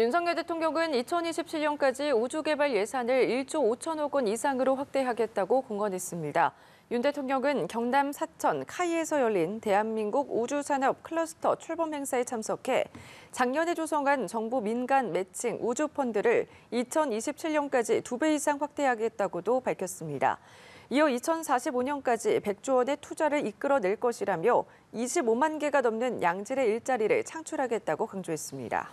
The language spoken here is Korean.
윤석열 대통령은 2027년까지 우주개발 예산을 1조 5천억 원 이상으로 확대하겠다고 공언했습니다. 윤 대통령은 경남 사천 카이에서 열린 대한민국 우주산업 클러스터 출범 행사에 참석해 작년에 조성한 정부 민간 매칭 우주펀드를 2027년까지 두 배 이상 확대하겠다고도 밝혔습니다. 이어 2045년까지 100조 원의 투자를 이끌어낼 것이라며 25만 개가 넘는 양질의 일자리를 창출하겠다고 강조했습니다.